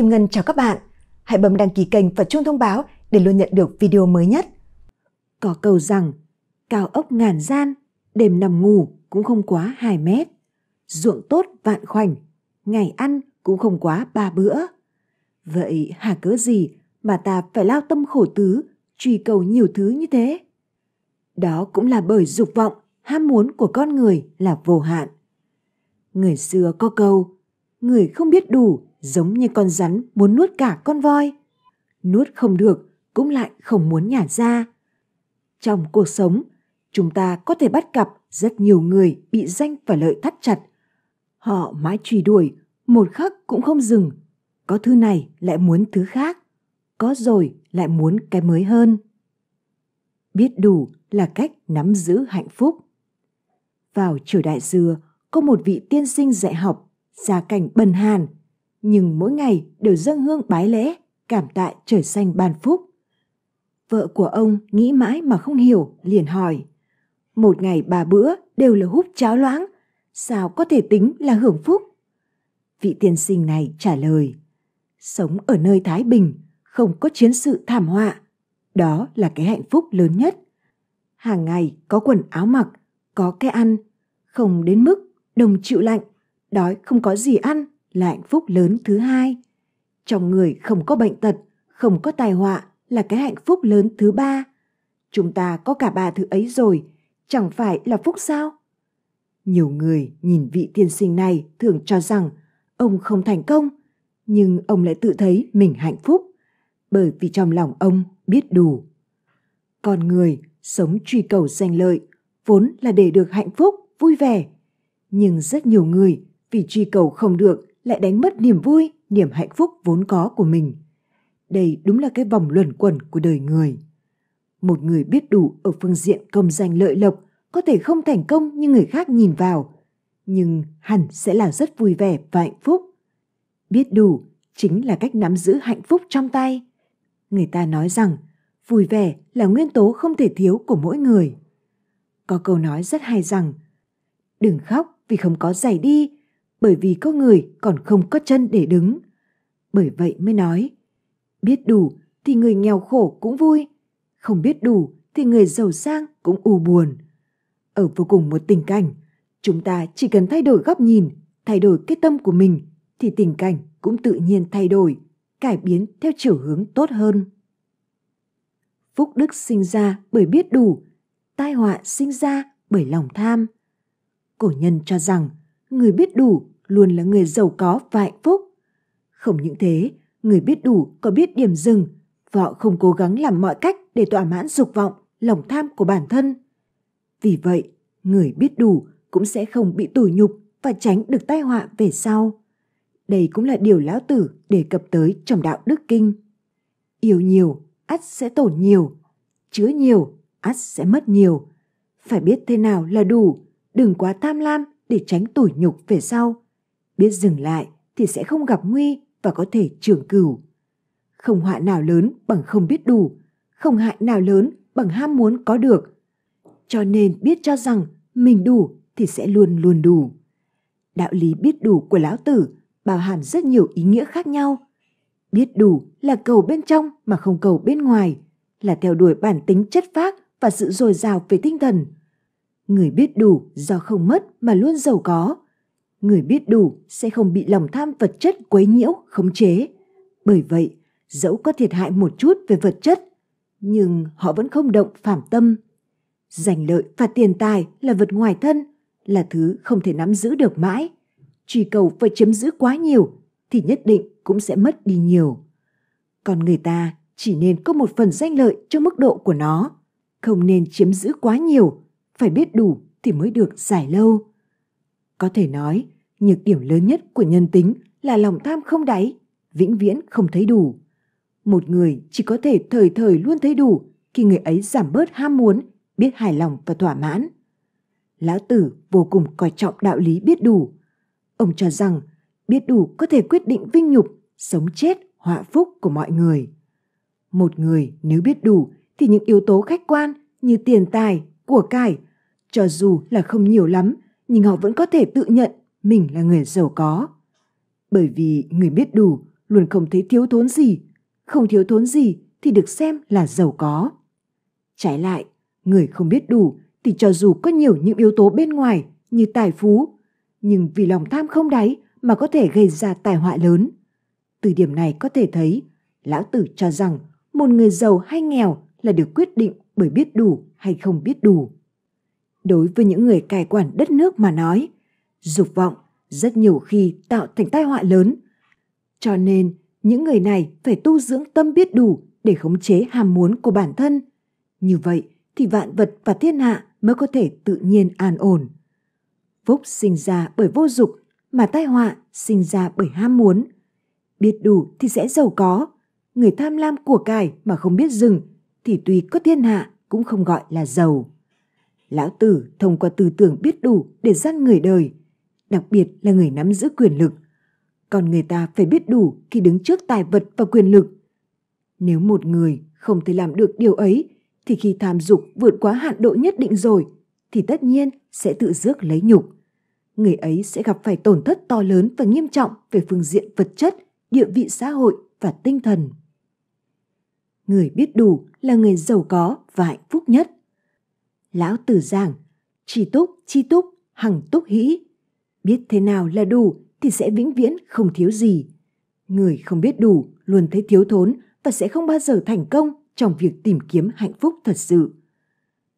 Kim Ngân chào các bạn. Hãy bấm đăng ký kênh và chuông thông báo để luôn nhận được video mới nhất. Có câu rằng, cao ốc ngàn gian, đêm nằm ngủ cũng không quá 2 mét. Ruộng tốt vạn khoảnh, ngày ăn cũng không quá ba bữa. Vậy hà cớ gì mà ta phải lao tâm khổ tứ, truy cầu nhiều thứ như thế? Đó cũng là bởi dục vọng, ham muốn của con người là vô hạn. Người xưa có câu, người không biết đủ giống như con rắn muốn nuốt cả con voi. Nuốt không được, cũng lại không muốn nhả ra. Trong cuộc sống, chúng ta có thể bắt gặp rất nhiều người bị danh và lợi thắt chặt. Họ mãi truy đuổi, một khắc cũng không dừng. Có thứ này lại muốn thứ khác, có rồi lại muốn cái mới hơn. Biết đủ là cách nắm giữ hạnh phúc. Vào triều đại xưa có một vị tiên sinh dạy học, gia cảnh bần hàn, nhưng mỗi ngày đều dâng hương bái lễ, cảm tạ trời xanh ban phúc. Vợ của ông nghĩ mãi mà không hiểu, liền hỏi. Một ngày bà bữa đều là húp cháo loãng, sao có thể tính là hưởng phúc? Vị tiên sinh này trả lời, sống ở nơi Thái Bình, không có chiến sự thảm họa, đó là cái hạnh phúc lớn nhất. Hàng ngày có quần áo mặc, có cái ăn, không đến mức đồng chịu lạnh, đói không có gì ăn là hạnh phúc lớn thứ hai. Trong người không có bệnh tật, không có tai họa là cái hạnh phúc lớn thứ ba. Chúng ta có cả ba thứ ấy rồi, chẳng phải là phúc sao? Nhiều người nhìn vị tiên sinh này thường cho rằng ông không thành công, nhưng ông lại tự thấy mình hạnh phúc, bởi vì trong lòng ông biết đủ. Con người sống truy cầu danh lợi vốn là để được hạnh phúc, vui vẻ, nhưng rất nhiều người vì truy cầu không được lại đánh mất niềm vui, niềm hạnh phúc vốn có của mình. Đây đúng là cái vòng luẩn quẩn của đời người. Một người biết đủ ở phương diện công danh lợi lộc có thể không thành công như người khác nhìn vào, nhưng hẳn sẽ là rất vui vẻ và hạnh phúc. Biết đủ chính là cách nắm giữ hạnh phúc trong tay. Người ta nói rằng vui vẻ là nguyên tố không thể thiếu của mỗi người. Có câu nói rất hay rằng đừng khóc vì không có giày đi bởi vì có người còn không có chân để đứng. Bởi vậy mới nói, biết đủ thì người nghèo khổ cũng vui, không biết đủ thì người giàu sang cũng u buồn. Ở vô cùng một tình cảnh, chúng ta chỉ cần thay đổi góc nhìn, thay đổi cái tâm của mình thì tình cảnh cũng tự nhiên thay đổi, cải biến theo chiều hướng tốt hơn. Phúc đức sinh ra bởi biết đủ, tai họa sinh ra bởi lòng tham. Cổ nhân cho rằng người biết đủ luôn là người giàu có và hạnh phúc. Không những thế, người biết đủ có biết điểm dừng, vợ không cố gắng làm mọi cách để thỏa mãn dục vọng, lòng tham của bản thân. Vì vậy, người biết đủ cũng sẽ không bị tủi nhục và tránh được tai họa về sau. Đây cũng là điều lão tử đề cập tới trong đạo đức kinh. Yêu nhiều, ắt sẽ tổn nhiều, chứa nhiều, ắt sẽ mất nhiều. Phải biết thế nào là đủ, đừng quá tham lam để tránh tủi nhục về sau. Biết dừng lại thì sẽ không gặp nguy và có thể trường cửu. Không họa nào lớn bằng không biết đủ, không hại nào lớn bằng ham muốn có được. Cho nên biết cho rằng mình đủ thì sẽ luôn luôn đủ. Đạo lý biết đủ của lão tử bao hàm rất nhiều ý nghĩa khác nhau. Biết đủ là cầu bên trong mà không cầu bên ngoài, là theo đuổi bản tính chất phác và sự dồi dào về tinh thần – Người biết đủ do không mất mà luôn giàu có. Người biết đủ sẽ không bị lòng tham vật chất quấy nhiễu, khống chế. Bởi vậy, dẫu có thiệt hại một chút về vật chất, nhưng họ vẫn không động phạm tâm. Giành lợi và tiền tài là vật ngoài thân, là thứ không thể nắm giữ được mãi. Truy cầu và chiếm giữ quá nhiều thì nhất định cũng sẽ mất đi nhiều. Còn người ta chỉ nên có một phần danh lợi cho mức độ của nó, không nên chiếm giữ quá nhiều phải biết đủ thì mới được giải lâu. Có thể nói, nhược điểm lớn nhất của nhân tính là lòng tham không đáy, vĩnh viễn không thấy đủ. Một người chỉ có thể thời thời luôn thấy đủ khi người ấy giảm bớt ham muốn, biết hài lòng và thỏa mãn. Lão Tử vô cùng coi trọng đạo lý biết đủ. Ông cho rằng biết đủ có thể quyết định vinh nhục, sống chết, họa phúc của mọi người. Một người nếu biết đủ thì những yếu tố khách quan như tiền tài, của cải, cho dù là không nhiều lắm nhưng họ vẫn có thể tự nhận mình là người giàu có bởi vì người biết đủ luôn không thấy thiếu thốn gì không thiếu thốn gì thì được xem là giàu có trái lại người không biết đủ thì cho dù có nhiều những yếu tố bên ngoài như tài phú nhưng vì lòng tham không đáy mà có thể gây ra tai họa lớn từ điểm này có thể thấy lão tử cho rằng một người giàu hay nghèo là được quyết định bởi biết đủ hay không biết đủ Đối với những người cai quản đất nước mà nói, dục vọng rất nhiều khi tạo thành tai họa lớn. Cho nên, những người này phải tu dưỡng tâm biết đủ để khống chế ham muốn của bản thân. Như vậy thì vạn vật và thiên hạ mới có thể tự nhiên an ổn. Phúc sinh ra bởi vô dục, mà tai họa sinh ra bởi ham muốn. Biết đủ thì sẽ giàu có. Người tham lam của cải mà không biết dừng thì tuy có thiên hạ cũng không gọi là giàu. Lão Tử thông qua tư tưởng biết đủ để gian người đời, đặc biệt là người nắm giữ quyền lực. Còn người ta phải biết đủ khi đứng trước tài vật và quyền lực. Nếu một người không thể làm được điều ấy, thì khi tham dục vượt quá hạn độ nhất định rồi, thì tất nhiên sẽ tự rước lấy nhục. Người ấy sẽ gặp phải tổn thất to lớn và nghiêm trọng về phương diện vật chất, địa vị xã hội và tinh thần. Người biết đủ là người giàu có và hạnh phúc nhất lão tử giảng, chỉ túc, chi túc, hằng túc hĩ. Biết thế nào là đủ thì sẽ vĩnh viễn không thiếu gì. Người không biết đủ luôn thấy thiếu thốn và sẽ không bao giờ thành công trong việc tìm kiếm hạnh phúc thật sự.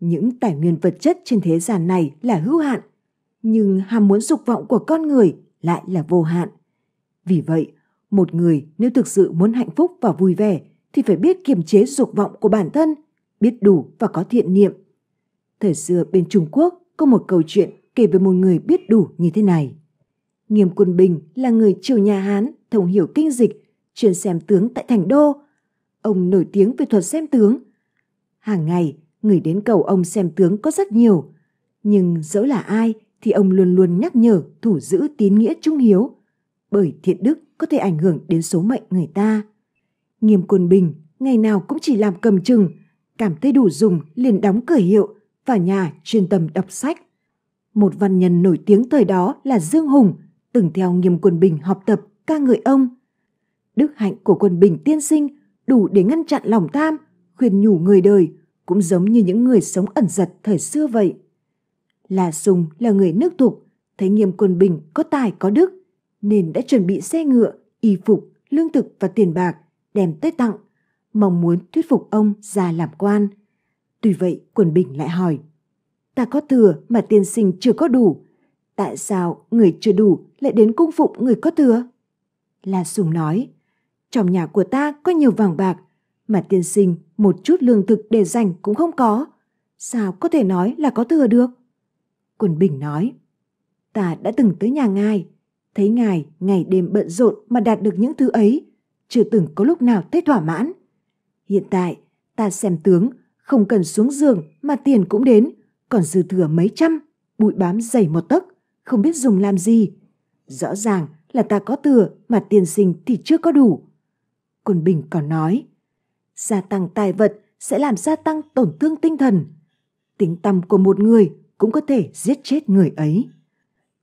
Những tài nguyên vật chất trên thế gian này là hữu hạn, nhưng ham muốn dục vọng của con người lại là vô hạn. Vì vậy, một người nếu thực sự muốn hạnh phúc và vui vẻ thì phải biết kiềm chế dục vọng của bản thân, biết đủ và có thiện niệm Thời xưa bên Trung Quốc có một câu chuyện kể về một người biết đủ như thế này. Nghiêm Quân Bình là người triều nhà Hán, thông hiểu kinh dịch, chuyên xem tướng tại thành đô. Ông nổi tiếng về thuật xem tướng. Hàng ngày, người đến cầu ông xem tướng có rất nhiều. Nhưng dẫu là ai thì ông luôn luôn nhắc nhở thủ giữ tín nghĩa trung hiếu. Bởi thiện đức có thể ảnh hưởng đến số mệnh người ta. Nghiêm Quân Bình ngày nào cũng chỉ làm cầm chừng, cảm thấy đủ dùng liền đóng cửa hiệu – vào nhà chuyên tâm đọc sách. Một văn nhân nổi tiếng thời đó là Dương Hùng, từng theo Nghiêm Quân Bình học tập ca người ông. Đức hạnh của Quân Bình tiên sinh đủ để ngăn chặn lòng tham, khuyên nhủ người đời, cũng giống như những người sống ẩn giật thời xưa vậy. Là Sùng là người nước thục, thấy Nghiêm Quân Bình có tài có đức, nên đã chuẩn bị xe ngựa, y phục, lương thực và tiền bạc đem tới tặng, mong muốn thuyết phục ông ra làm quan – Tuy vậy, Quần Bình lại hỏi, ta có thừa mà tiên sinh chưa có đủ. Tại sao người chưa đủ lại đến cung phụng người có thừa? La Sùng nói, trong nhà của ta có nhiều vàng bạc, mà tiên sinh một chút lương thực để dành cũng không có. Sao có thể nói là có thừa được? Quần Bình nói, ta đã từng tới nhà ngài, thấy ngài ngày đêm bận rộn mà đạt được những thứ ấy, chưa từng có lúc nào thấy thỏa mãn. Hiện tại, ta xem tướng không cần xuống giường mà tiền cũng đến, còn dư thừa mấy trăm, bụi bám dày một tấc, không biết dùng làm gì. Rõ ràng là ta có thừa mà tiền sinh thì chưa có đủ. Quân Bình còn nói, gia tăng tài vật sẽ làm gia tăng tổn thương tinh thần. Tính tâm của một người cũng có thể giết chết người ấy.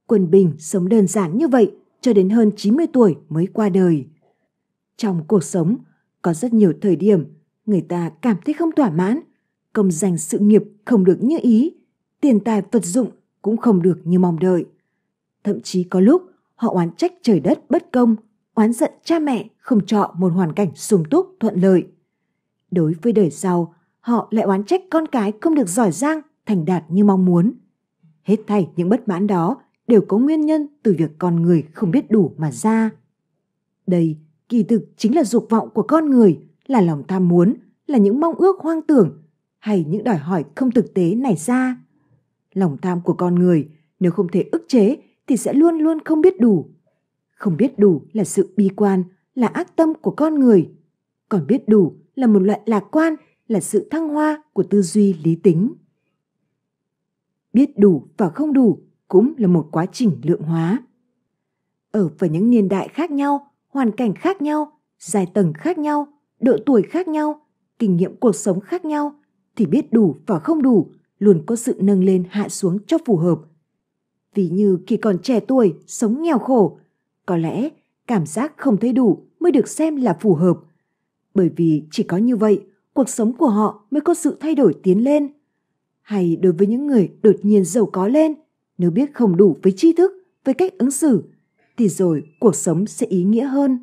Quân Bình sống đơn giản như vậy cho đến hơn 90 tuổi mới qua đời. Trong cuộc sống, có rất nhiều thời điểm người ta cảm thấy không thỏa mãn công danh sự nghiệp không được như ý, tiền tài vật dụng cũng không được như mong đợi. Thậm chí có lúc họ oán trách trời đất bất công, oán giận cha mẹ không chọn một hoàn cảnh sung túc thuận lợi. Đối với đời sau, họ lại oán trách con cái không được giỏi giang, thành đạt như mong muốn. Hết thảy những bất mãn đó đều có nguyên nhân từ việc con người không biết đủ mà ra. Đây kỳ thực chính là dục vọng của con người, là lòng tham muốn, là những mong ước hoang tưởng hay những đòi hỏi không thực tế này ra. Lòng tham của con người nếu không thể ức chế thì sẽ luôn luôn không biết đủ. Không biết đủ là sự bi quan, là ác tâm của con người. Còn biết đủ là một loại lạc quan, là sự thăng hoa của tư duy lý tính. Biết đủ và không đủ cũng là một quá trình lượng hóa. Ở vào những niên đại khác nhau, hoàn cảnh khác nhau, giai tầng khác nhau, độ tuổi khác nhau, kinh nghiệm cuộc sống khác nhau thì biết đủ và không đủ luôn có sự nâng lên hạ xuống cho phù hợp. Vì như khi còn trẻ tuổi, sống nghèo khổ, có lẽ cảm giác không thấy đủ mới được xem là phù hợp. Bởi vì chỉ có như vậy, cuộc sống của họ mới có sự thay đổi tiến lên. Hay đối với những người đột nhiên giàu có lên, nếu biết không đủ với tri thức, với cách ứng xử, thì rồi cuộc sống sẽ ý nghĩa hơn.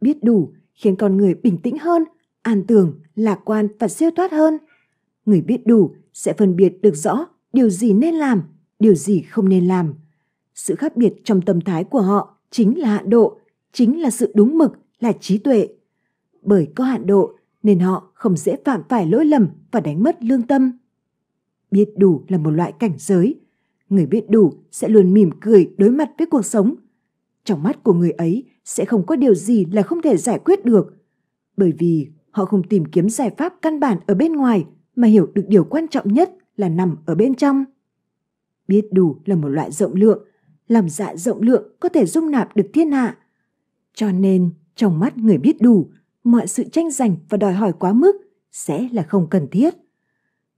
Biết đủ khiến con người bình tĩnh hơn, an tường, lạc quan và siêu thoát hơn – người biết đủ sẽ phân biệt được rõ điều gì nên làm, điều gì không nên làm. Sự khác biệt trong tâm thái của họ chính là hạn độ, chính là sự đúng mực, là trí tuệ. Bởi có hạn độ nên họ không dễ phạm phải lỗi lầm và đánh mất lương tâm. Biết đủ là một loại cảnh giới. Người biết đủ sẽ luôn mỉm cười đối mặt với cuộc sống. Trong mắt của người ấy sẽ không có điều gì là không thể giải quyết được. Bởi vì họ không tìm kiếm giải pháp căn bản ở bên ngoài mà hiểu được điều quan trọng nhất là nằm ở bên trong. Biết đủ là một loại rộng lượng, lòng dạ rộng lượng có thể dung nạp được thiên hạ. Cho nên, trong mắt người biết đủ, mọi sự tranh giành và đòi hỏi quá mức sẽ là không cần thiết.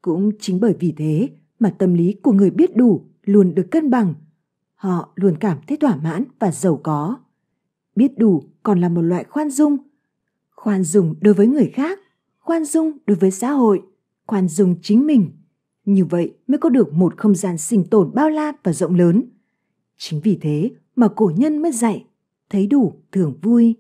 Cũng chính bởi vì thế mà tâm lý của người biết đủ luôn được cân bằng. Họ luôn cảm thấy thỏa mãn và giàu có. Biết đủ còn là một loại khoan dung. Khoan dung đối với người khác, khoan dung đối với xã hội – khoan dung chính mình. Như vậy mới có được một không gian sinh tồn bao la và rộng lớn. Chính vì thế mà cổ nhân mới dạy, thấy đủ thường vui.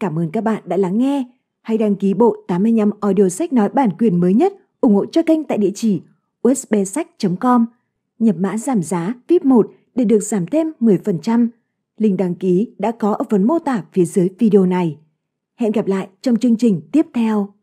Cảm ơn các bạn đã lắng nghe. Hãy đăng ký bộ 85 audio sách nói bản quyền mới nhất ủng hộ cho kênh tại địa chỉ usbsech.com. Nhập mã giảm giá VIP 1 để được giảm thêm 10%. Link đăng ký đã có ở phần mô tả phía dưới video này. Hẹn gặp lại trong chương trình tiếp theo.